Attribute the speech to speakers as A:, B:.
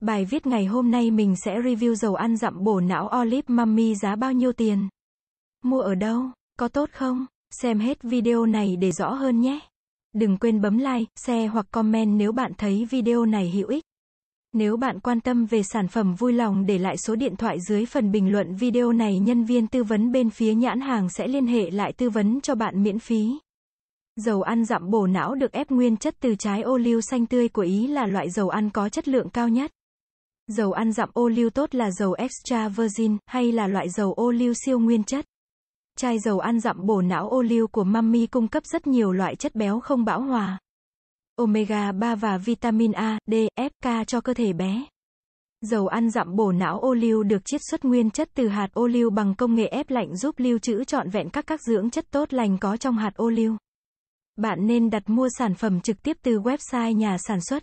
A: Bài viết ngày hôm nay mình sẽ review dầu ăn dặm bổ não Olive Mummy giá bao nhiêu tiền. Mua ở đâu? Có tốt không? Xem hết video này để rõ hơn nhé. Đừng quên bấm like, share hoặc comment nếu bạn thấy video này hữu ích. Nếu bạn quan tâm về sản phẩm vui lòng để lại số điện thoại dưới phần bình luận video này nhân viên tư vấn bên phía nhãn hàng sẽ liên hệ lại tư vấn cho bạn miễn phí. Dầu ăn dặm bổ não được ép nguyên chất từ trái ô liu xanh tươi của Ý là loại dầu ăn có chất lượng cao nhất. Dầu ăn dặm ô liu tốt là dầu extra virgin, hay là loại dầu ô liu siêu nguyên chất. Chai dầu ăn dặm bổ não ô liu của mummy cung cấp rất nhiều loại chất béo không bão hòa. Omega 3 và vitamin A, D, F, K cho cơ thể bé. Dầu ăn dặm bổ não ô liu được chiết xuất nguyên chất từ hạt ô liu bằng công nghệ ép lạnh giúp lưu trữ trọn vẹn các các dưỡng chất tốt lành có trong hạt ô liu. Bạn nên đặt mua sản phẩm trực tiếp từ website nhà sản xuất.